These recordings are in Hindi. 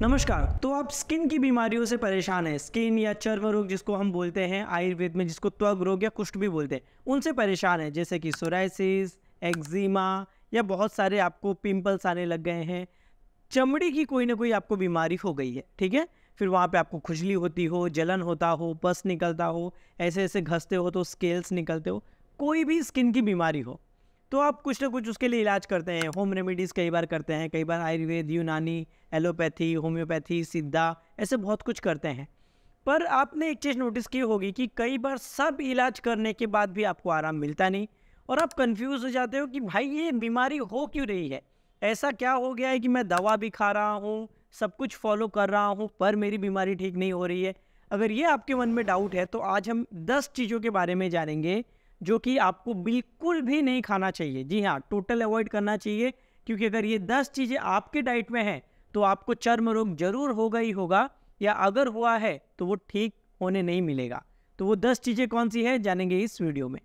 नमस्कार तो आप स्किन की बीमारियों से परेशान हैं स्किन या चर्म रोग जिसको हम बोलते हैं आयुर्वेद में जिसको त्वग रोग या कुष्ठ भी बोलते हैं उनसे परेशान हैं जैसे कि सोराइसिस एक्जिमा या बहुत सारे आपको पिंपल्स आने लग गए हैं चमड़ी की कोई ना कोई आपको बीमारी हो गई है ठीक है फिर वहाँ पे आपको खुजली होती हो जलन होता हो पस निकलता हो ऐसे ऐसे घसते हो तो स्केल्स निकलते हो कोई भी स्किन की बीमारी हो तो आप कुछ ना कुछ उसके लिए इलाज करते हैं होम रेमेडीज़ कई बार करते हैं कई बार आयुर्वेद यूनानी एलोपैथी होम्योपैथी सिद्धा ऐसे बहुत कुछ करते हैं पर आपने एक चीज़ नोटिस की होगी कि कई बार सब इलाज करने के बाद भी आपको आराम मिलता नहीं और आप कंफ्यूज हो जाते हो कि भाई ये बीमारी हो क्यों रही है ऐसा क्या हो गया है कि मैं दवा भी खा रहा हूँ सब कुछ फॉलो कर रहा हूँ पर मेरी बीमारी ठीक नहीं हो रही है अगर ये आपके मन में डाउट है तो आज हम 10 चीज़ों के बारे में जानेंगे जो कि आपको बिल्कुल भी नहीं खाना चाहिए जी हाँ टोटल अवॉइड करना चाहिए क्योंकि अगर ये दस चीज़ें आपके डाइट में हैं तो आपको चर्म रोग जरूर होगा ही होगा या अगर हुआ है तो वो ठीक होने नहीं मिलेगा तो वो दस चीज़ें कौन सी है जानेंगे इस वीडियो में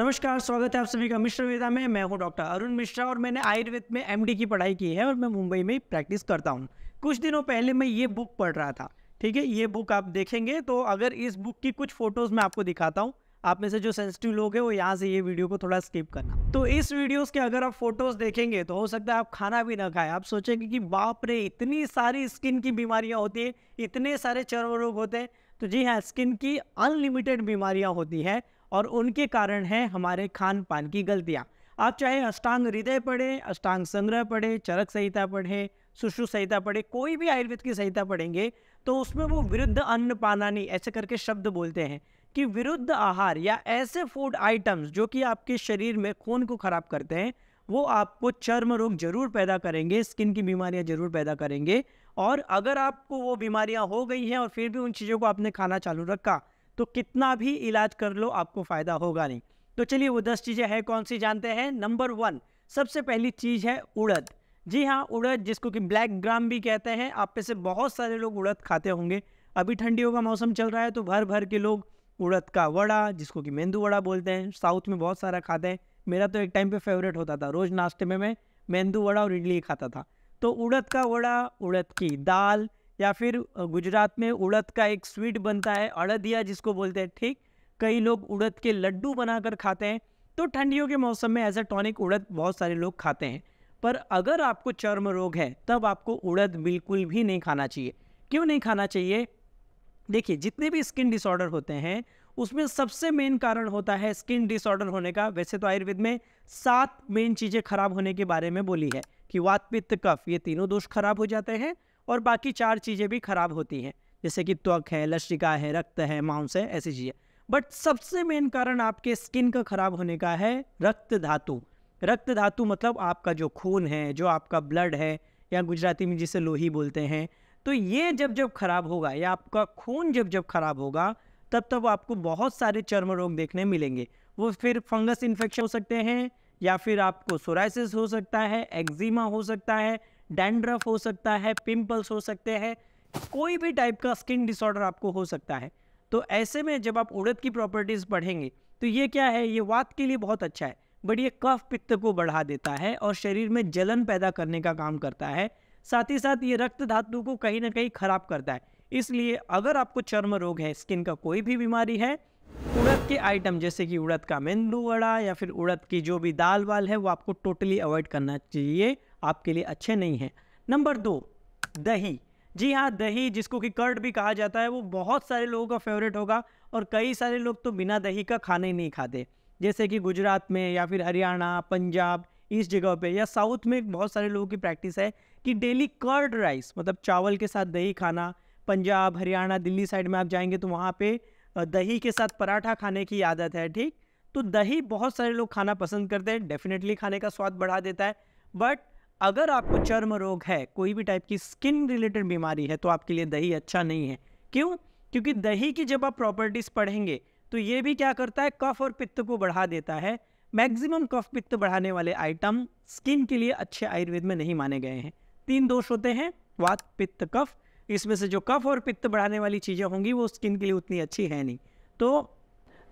नमस्कार स्वागत है आप सभी का मिश्र वेदा में मैं हूँ डॉक्टर अरुण मिश्रा और मैंने आयुर्वेद में एमडी की पढ़ाई की है और मैं मुंबई में प्रैक्टिस करता हूँ कुछ दिनों पहले मैं ये बुक पढ़ रहा था ठीक है ये बुक आप देखेंगे तो अगर इस बुक की कुछ फ़ोटोज़ मैं आपको दिखाता हूँ आप में से जो सेंसिटिव लोग हैं वो यहाँ से ये वीडियो को थोड़ा स्किप करना तो इस वीडियोस के अगर आप फोटोज़ देखेंगे तो हो सकता है आप खाना भी ना खाएं आप सोचेंगे कि बाप रे इतनी सारी स्किन की बीमारियाँ होती है इतने सारे चर्म रोग होते हैं तो जी हाँ स्किन की अनलिमिटेड बीमारियाँ होती हैं और उनके कारण है हमारे खान पान की गलतियाँ आप चाहे अष्टांग हृदय पढ़ें अष्टांग संग्रह पढ़े चरक संहिता पढ़ें सुश्रु संहिता पढ़े कोई भी आयुर्वेद की संहिता पढ़ेंगे तो उसमें वो विरुद्ध अन्न पानानी ऐसे करके शब्द बोलते हैं कि विरुद्ध आहार या ऐसे फूड आइटम्स जो कि आपके शरीर में खून को ख़राब करते हैं वो आपको चर्म रोग जरूर पैदा करेंगे स्किन की बीमारियां जरूर पैदा करेंगे और अगर आपको वो बीमारियां हो गई हैं और फिर भी उन चीज़ों को आपने खाना चालू रखा तो कितना भी इलाज कर लो आपको फ़ायदा होगा नहीं तो चलिए वो दस चीज़ें हैं कौन सी जानते हैं नंबर वन सबसे पहली चीज़ है उड़द जी हाँ उड़द जिसको कि ब्लैक ग्राम भी कहते हैं आप पे से बहुत सारे लोग उड़द खाते होंगे अभी ठंडियों का मौसम चल रहा है तो भर भर के लोग उड़द का वड़ा जिसको कि मेंदू वड़ा बोलते हैं साउथ में बहुत सारा खाते हैं मेरा तो एक टाइम पे फेवरेट होता था रोज़ नाश्ते में मैं मेंदू वड़ा और इडली खाता था तो उड़द का वड़ा उड़द की दाल या फिर गुजरात में उड़द का एक स्वीट बनता है अड़दिया जिसको बोलते हैं ठीक कई लोग उड़द के लड्डू बनाकर खाते हैं तो ठंडियों के मौसम में एज अ टॉनिक उड़द बहुत सारे लोग खाते हैं पर अगर आपको चर्म रोग है तब आपको उड़द बिल्कुल भी नहीं खाना चाहिए क्यों नहीं खाना चाहिए देखिए जितने भी स्किन डिसऑर्डर होते हैं उसमें सबसे मेन कारण होता है स्किन डिसऑर्डर होने का वैसे तो आयुर्वेद में सात मेन चीज़ें खराब होने के बारे में बोली है कि वात पित्त कफ ये तीनों दोष खराब हो जाते हैं और बाकी चार चीज़ें भी खराब होती हैं जैसे कि त्वक है लश्चिका है रक्त है मांस है ऐसी चीज़ें बट सबसे मेन कारण आपके स्किन का खराब होने का है रक्त धातु रक्त धातु मतलब आपका जो खून है जो आपका ब्लड है या गुजराती में जिसे लोही बोलते हैं तो ये जब जब खराब होगा या आपका खून जब जब खराब होगा तब तब आपको बहुत सारे चर्म रोग देखने मिलेंगे वो फिर फंगस इन्फेक्शन हो सकते हैं या फिर आपको सोराइसिस हो सकता है एक्जिमा हो सकता है डैंड्रफ हो सकता है पिंपल्स हो सकते हैं कोई भी टाइप का स्किन डिसऑर्डर आपको हो सकता है तो ऐसे में जब आप उड़द की प्रॉपर्टीज़ पढ़ेंगे तो ये क्या है ये वात के लिए बहुत अच्छा है बट ये कफ पित्त को बढ़ा देता है और शरीर में जलन पैदा करने का काम करता है साथ ही साथ ये रक्त धातु को कहीं ना कहीं खराब करता है इसलिए अगर आपको चर्म रोग है स्किन का कोई भी बीमारी है उड़द के आइटम जैसे कि उड़द का मेंदू वड़ा या फिर उड़द की जो भी दाल वाल है वो आपको टोटली अवॉइड करना चाहिए आपके लिए अच्छे नहीं हैं नंबर दो दही जी हाँ दही जिसको कि कर्ड भी कहा जाता है वो बहुत सारे लोगों का फेवरेट होगा और कई सारे लोग तो बिना दही का खाना ही नहीं खाते जैसे कि गुजरात में या फिर हरियाणा पंजाब इस जगह पे या साउथ में बहुत सारे लोगों की प्रैक्टिस है कि डेली कर्ड राइस मतलब चावल के साथ दही खाना पंजाब हरियाणा दिल्ली साइड में आप जाएंगे तो वहाँ पे दही के साथ पराठा खाने की आदत है ठीक तो दही बहुत सारे लोग खाना पसंद करते हैं डेफिनेटली खाने का स्वाद बढ़ा देता है बट अगर आपको चर्म रोग है कोई भी टाइप की स्किन रिलेटेड बीमारी है तो आपके लिए दही अच्छा नहीं है क्यों क्योंकि दही की जब आप प्रॉपर्टीज़ पढ़ेंगे तो ये भी क्या करता है कफ और पित्त को बढ़ा देता है मैक्सिमम कफ पित्त बढ़ाने वाले आइटम स्किन के लिए अच्छे आयुर्वेद में नहीं माने गए हैं तीन दोष होते हैं वात पित्त कफ इसमें से जो कफ और पित्त बढ़ाने वाली चीज़ें होंगी वो स्किन के लिए उतनी अच्छी है नहीं तो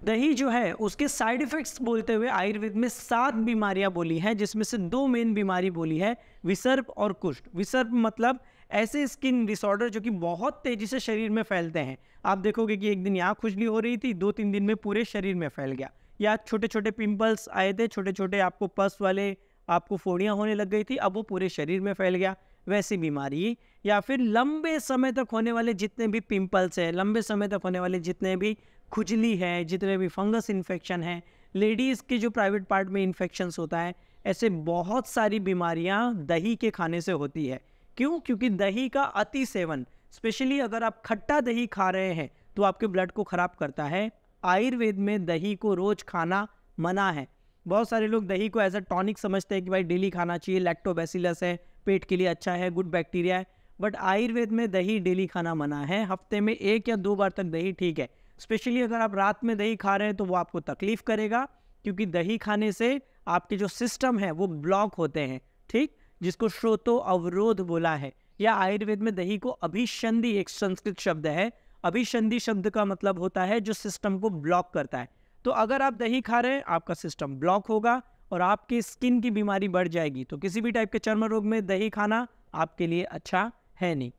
दही जो है उसके साइड इफ़ेक्ट्स बोलते हुए आयुर्वेद में सात बीमारियां बोली हैं जिसमें से दो मेन बीमारी बोली है विसर्प और कुष्ठ विसर्प मतलब ऐसे स्किन डिसऑर्डर जो कि बहुत तेज़ी से शरीर में फैलते हैं आप देखोगे कि एक दिन यहाँ खुजली हो रही थी दो तीन दिन में पूरे शरीर में फैल गया या छोटे छोटे पिंपल्स आए थे छोटे छोटे आपको पस वाले आपको फोड़ियाँ होने लग गई थी अब वो पूरे शरीर में फैल गया वैसी बीमारी या फिर लंबे समय तक होने वाले जितने भी पिंपल्स हैं लंबे समय तक होने वाले जितने भी खुजली है जितने भी फंगस इन्फेक्शन है लेडीज़ के जो प्राइवेट पार्ट में इन्फेक्शन्स होता है ऐसे बहुत सारी बीमारियाँ दही के खाने से होती है क्यों क्योंकि दही का अति सेवन स्पेशली अगर आप खट्टा दही खा रहे हैं तो आपके ब्लड को ख़राब करता है आयुर्वेद में दही को रोज़ खाना मना है बहुत सारे लोग दही को एज अ टॉनिक समझते हैं कि भाई डेली खाना चाहिए लैक्टोबैसिलस है पेट के लिए अच्छा है गुड बैक्टीरिया है बट आयुर्वेद में दही डेली खाना मना है हफ्ते में एक या दो बार तक दही ठीक है स्पेशली अगर आप रात में दही खा रहे हैं तो वो आपको तकलीफ़ करेगा क्योंकि दही खाने से आपके जो सिस्टम है वो ब्लॉक होते हैं ठीक जिसको श्रोतो अवरोध बोला है या आयुर्वेद में दही को अभिशंधि एक संस्कृत शब्द है अभिशंधि शब्द का मतलब होता है जो सिस्टम को ब्लॉक करता है तो अगर आप दही खा रहे हैं आपका सिस्टम ब्लॉक होगा और आपके स्किन की बीमारी बढ़ जाएगी तो किसी भी टाइप के चर्म रोग में दही खाना आपके लिए अच्छा है नहीं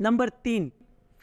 नंबर तीन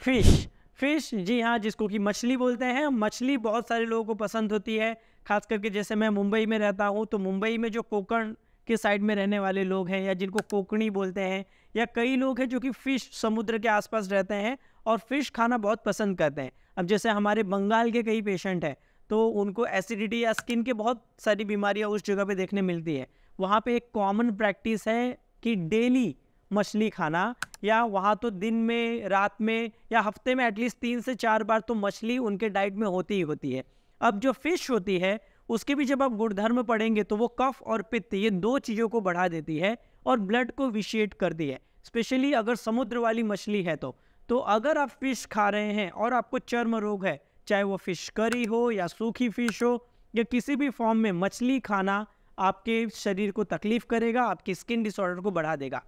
फिश फिश जी हाँ जिसको कि मछली बोलते हैं मछली बहुत सारे लोगों को पसंद होती है खास करके जैसे मैं मुंबई में रहता हूँ तो मुंबई में जो कोकण के साइड में रहने वाले लोग हैं या जिनको कोकणी बोलते हैं या कई लोग हैं जो कि फ़िश समुद्र के आसपास रहते हैं और फ़िश खाना बहुत पसंद करते हैं अब जैसे हमारे बंगाल के कई पेशेंट हैं तो उनको एसिडिटी या स्किन के बहुत सारी बीमारियाँ उस जगह पर देखने मिलती है वहाँ पर एक कॉमन प्रैक्टिस है कि डेली मछली खाना या वहाँ तो दिन में रात में या हफ्ते में एटलीस्ट तीन से चार बार तो मछली उनके डाइट में होती ही होती है अब जो फिश होती है उसके भी जब आप गुणधर्म पढ़ेंगे तो वो कफ और पित्त ये दो चीज़ों को बढ़ा देती है और ब्लड को विशिएट करती है स्पेशली अगर समुद्र वाली मछली है तो तो अगर आप फिश खा रहे हैं और आपको चर्म रोग है चाहे वो फिश करी हो या सूखी फिश हो या किसी भी फॉर्म में मछली खाना आपके शरीर को तकलीफ करेगा आपकी स्किन डिसऑर्डर को बढ़ा देगा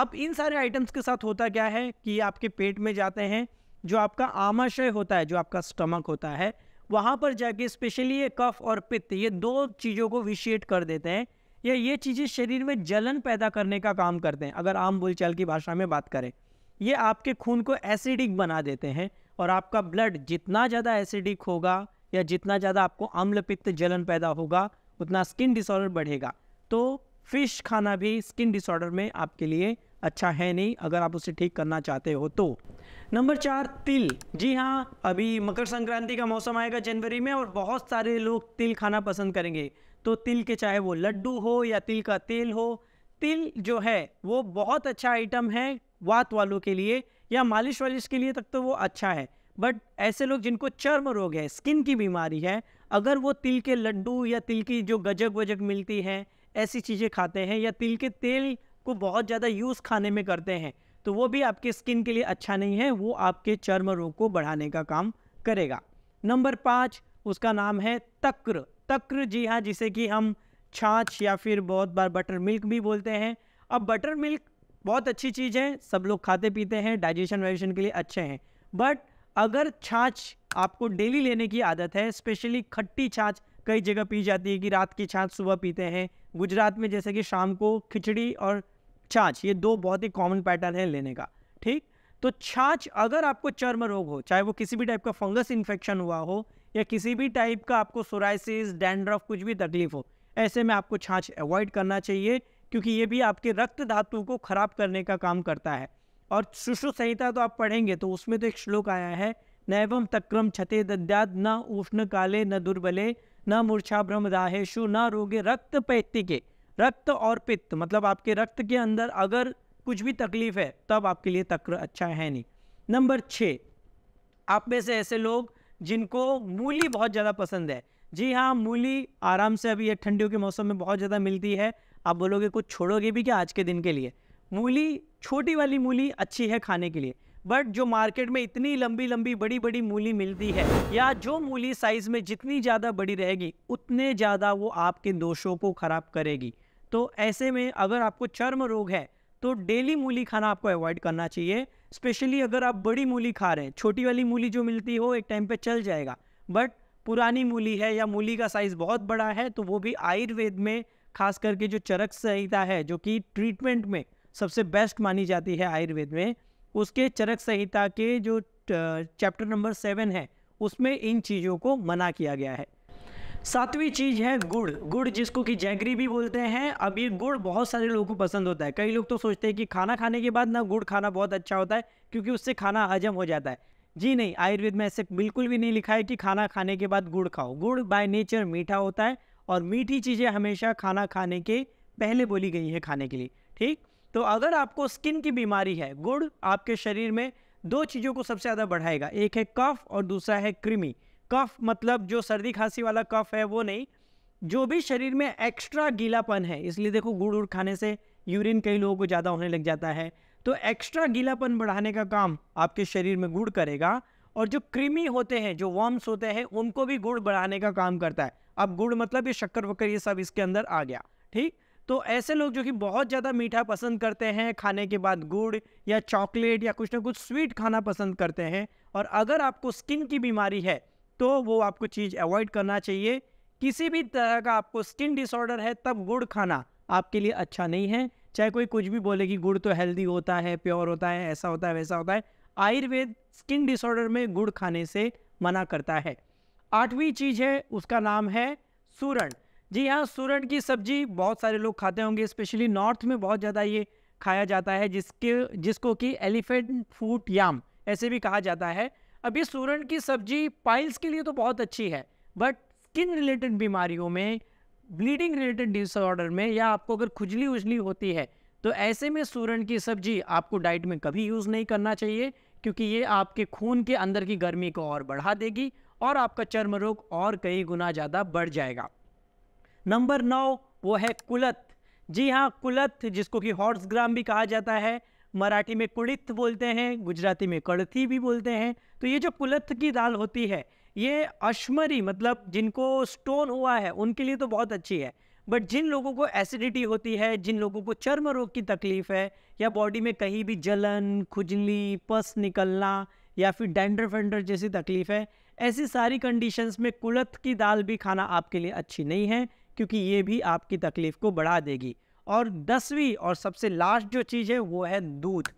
अब इन सारे आइटम्स के साथ होता क्या है कि आपके पेट में जाते हैं जो आपका आमाशय होता है जो आपका स्टमक होता है वहाँ पर जाके स्पेशली ये कफ और पित्त ये दो चीज़ों को विशिएट कर देते हैं या ये चीज़ें शरीर में जलन पैदा करने का काम करते हैं अगर आम बोलचाल की भाषा में बात करें ये आपके खून को एसिडिक बना देते हैं और आपका ब्लड जितना ज़्यादा एसिडिक होगा या जितना ज़्यादा आपको अम्ल पित्त जलन पैदा होगा उतना स्किन डिसऑर्डर बढ़ेगा तो फिश खाना भी स्किन डिसऑर्डर में आपके लिए अच्छा है नहीं अगर आप उसे ठीक करना चाहते हो तो नंबर चार तिल जी हाँ अभी मकर संक्रांति का मौसम आएगा जनवरी में और बहुत सारे लोग तिल खाना पसंद करेंगे तो तिल के चाहे वो लड्डू हो या तिल का तेल हो तिल जो है वो बहुत अच्छा आइटम है वात वालों के लिए या मालिश वालिश के लिए तक तो वो अच्छा है बट ऐसे लोग जिनको चर्म रोग है स्किन की बीमारी है अगर वो तिल के लड्डू या तिल की जो गजक वजक मिलती है ऐसी चीज़ें खाते हैं या तिल के तेल को बहुत ज़्यादा यूज़ खाने में करते हैं तो वो भी आपके स्किन के लिए अच्छा नहीं है वो आपके चर्म रोग को बढ़ाने का काम करेगा नंबर पाँच उसका नाम है तक्र तक्र जी हाँ जिसे कि हम छाछ या फिर बहुत बार बटर मिल्क भी बोलते हैं अब बटर मिल्क बहुत अच्छी चीज़ है सब लोग खाते पीते हैं डाइजेशन वाइजेशन के लिए अच्छे हैं बट अगर छाछ आपको डेली लेने की आदत है स्पेशली खट्टी छाछ कई जगह पी जाती है कि रात की छाछ सुबह पीते हैं गुजरात में जैसे कि शाम को खिचड़ी और छाछ ये दो बहुत ही कॉमन पैटर्न है लेने का ठीक तो छाछ अगर आपको चर्म रोग हो चाहे वो किसी भी टाइप का फंगस इन्फेक्शन हुआ हो या किसी भी टाइप का आपको सोराइसिस डैंड्रफ कुछ भी तकलीफ हो ऐसे में आपको छाछ अवॉइड करना चाहिए क्योंकि ये भी आपके रक्त धातु को खराब करने का काम करता है और सुषु संहिता तो आप पढ़ेंगे तो उसमें तो एक श्लोक आया है नैवम तक्रम छते दद्याद न उष्ण काले न दुर्बले न मूर्छा भ्रम दाहेशु न रोगे रक्त पैत्य के रक्त और पित्त मतलब आपके रक्त के अंदर अगर कुछ भी तकलीफ है तब आपके लिए तक्र अच्छा है नहीं नंबर छः आप में से ऐसे लोग जिनको मूली बहुत ज़्यादा पसंद है जी हाँ मूली आराम से अभी ये ठंडियों के मौसम में बहुत ज़्यादा मिलती है आप बोलोगे कुछ छोड़ोगे भी क्या आज के दिन के लिए मूली छोटी वाली मूली अच्छी है खाने के लिए बट जो मार्केट में इतनी लंबी लंबी बड़ी बड़ी मूली मिलती है या जो मूली साइज में जितनी ज़्यादा बड़ी रहेगी उतने ज़्यादा वो आपके दोषों को ख़राब करेगी तो ऐसे में अगर आपको चर्म रोग है तो डेली मूली खाना आपको अवॉइड करना चाहिए स्पेशली अगर आप बड़ी मूली खा रहे हैं छोटी वाली मूली जो मिलती हो एक टाइम पे चल जाएगा बट पुरानी मूली है या मूली का साइज़ बहुत बड़ा है तो वो भी आयुर्वेद में खास करके जो चरक संहिता है जो कि ट्रीटमेंट में सबसे बेस्ट मानी जाती है आयुर्वेद में उसके चरक संहिता के जो चैप्टर नंबर सेवन है उसमें इन चीज़ों को मना किया गया है सातवीं चीज़ है गुड़ गुड़ जिसको कि जैगरी भी बोलते हैं अब ये गुड़ बहुत सारे लोगों को पसंद होता है कई लोग तो सोचते हैं कि खाना खाने के बाद ना गुड़ खाना बहुत अच्छा होता है क्योंकि उससे खाना हजम हो जाता है जी नहीं आयुर्वेद में ऐसे बिल्कुल भी नहीं लिखा है कि खाना खाने के बाद गुड़ खाओ गुड़ बाय नेचर मीठा होता है और मीठी चीज़ें हमेशा खाना खाने के पहले बोली गई है खाने के लिए ठीक तो अगर आपको स्किन की बीमारी है गुड़ आपके शरीर में दो चीज़ों को सबसे ज़्यादा बढ़ाएगा एक है कफ और दूसरा है कृमि कफ मतलब जो सर्दी खांसी वाला कफ है वो नहीं जो भी शरीर में एक्स्ट्रा गीलापन है इसलिए देखो गुड़ उड़ खाने से यूरिन कई लोगों को ज़्यादा होने लग जाता है तो एक्स्ट्रा गीलापन बढ़ाने का काम आपके शरीर में गुड़ करेगा और जो क्रीमी होते हैं जो वर्म्स होते हैं उनको भी गुड़ बढ़ाने का काम करता है अब गुड़ मतलब ये शक्कर वक्कर ये सब इसके अंदर आ गया ठीक तो ऐसे लोग जो कि बहुत ज़्यादा मीठा पसंद करते हैं खाने के बाद गुड़ या चॉकलेट या कुछ ना कुछ स्वीट खाना पसंद करते हैं और अगर आपको स्किन की बीमारी है तो वो आपको चीज़ अवॉइड करना चाहिए किसी भी तरह का आपको स्किन डिसऑर्डर है तब गुड़ खाना आपके लिए अच्छा नहीं है चाहे कोई कुछ भी बोले कि गुड़ तो हेल्दी होता है प्योर होता है ऐसा होता है वैसा होता है आयुर्वेद स्किन डिसऑर्डर में गुड़ खाने से मना करता है आठवीं चीज़ है उसका नाम है सूरण जी हाँ सूरन की सब्जी बहुत सारे लोग खाते होंगे स्पेशली नॉर्थ में बहुत ज़्यादा ये खाया जाता है जिसके जिसको कि एलिफेंट फूट याम ऐसे भी कहा जाता है अब ये सूरन की सब्जी पाइल्स के लिए तो बहुत अच्छी है बट स्किन रिलेटेड बीमारियों में ब्लीडिंग रिलेटेड डिसऑर्डर में या आपको अगर खुजली उजली होती है तो ऐसे में सूरन की सब्जी आपको डाइट में कभी यूज़ नहीं करना चाहिए क्योंकि ये आपके खून के अंदर की गर्मी को और बढ़ा देगी और आपका चर्म रोग और कई गुना ज़्यादा बढ़ जाएगा नंबर नौ वो है कुलत जी हाँ कुलत जिसको कि हॉर्स ग्राम भी कहा जाता है मराठी में कुड़ित बोलते हैं गुजराती में कड़थी भी बोलते हैं तो ये जो कुलत की दाल होती है ये अश्मरी मतलब जिनको स्टोन हुआ है उनके लिए तो बहुत अच्छी है बट जिन लोगों को एसिडिटी होती है जिन लोगों को चर्म रोग की तकलीफ है या बॉडी में कहीं भी जलन खुजली पस निकलना या फिर डेंडर फेंडर जैसी तकलीफ है ऐसी सारी कंडीशंस में कुलत की दाल भी खाना आपके लिए अच्छी नहीं है क्योंकि ये भी आपकी तकलीफ़ को बढ़ा देगी और दसवीं और सबसे लास्ट जो चीज़ है वो है दूध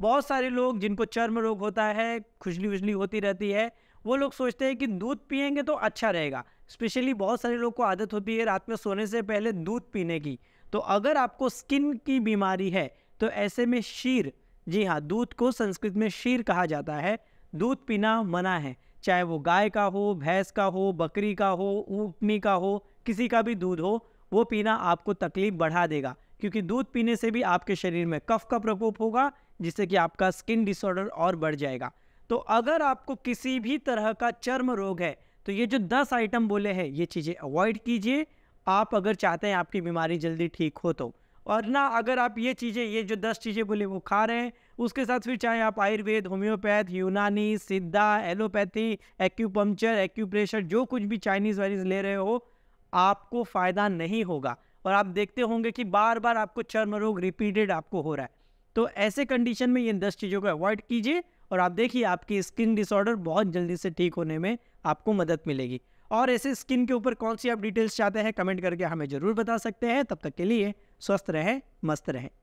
बहुत सारे लोग जिनको चर्म रोग होता है खुजली उजली होती रहती है वो लोग सोचते हैं कि दूध पियेंगे तो अच्छा रहेगा स्पेशली बहुत सारे लोग को आदत होती है रात में सोने से पहले दूध पीने की तो अगर आपको स्किन की बीमारी है तो ऐसे में शीर जी हाँ दूध को संस्कृत में शीर कहा जाता है दूध पीना मना है चाहे वो गाय का हो भैंस का हो बकरी का हो ऊपनी का हो किसी का भी दूध हो वो पीना आपको तकलीफ बढ़ा देगा क्योंकि दूध पीने से भी आपके शरीर में कफ का प्रकोप होगा जिससे कि आपका स्किन डिसऑर्डर और बढ़ जाएगा तो अगर आपको किसी भी तरह का चर्म रोग है तो ये जो दस आइटम बोले हैं ये चीज़ें अवॉइड कीजिए आप अगर चाहते हैं आपकी बीमारी जल्दी ठीक हो तो और ना अगर आप ये चीज़ें ये जो दस चीज़ें बोले वो खा रहे हैं उसके साथ फिर चाहे आप आयुर्वेद होम्योपैथ यूनानी सिद्धा एलोपैथी एक्यूपंक्चर एक्यूप्रेशर जो कुछ भी चाइनीज़ वाइनीज़ ले रहे हो आपको फ़ायदा नहीं होगा और आप देखते होंगे कि बार बार आपको चर्म रोग रिपीटेड आपको हो रहा है तो ऐसे कंडीशन में ये दस चीज़ों को अवॉइड कीजिए और आप देखिए आपकी स्किन डिसऑर्डर बहुत जल्दी से ठीक होने में आपको मदद मिलेगी और ऐसे स्किन के ऊपर कौन सी आप डिटेल्स चाहते हैं कमेंट करके हमें ज़रूर बता सकते हैं तब तक के लिए स्वस्थ रहें मस्त रहें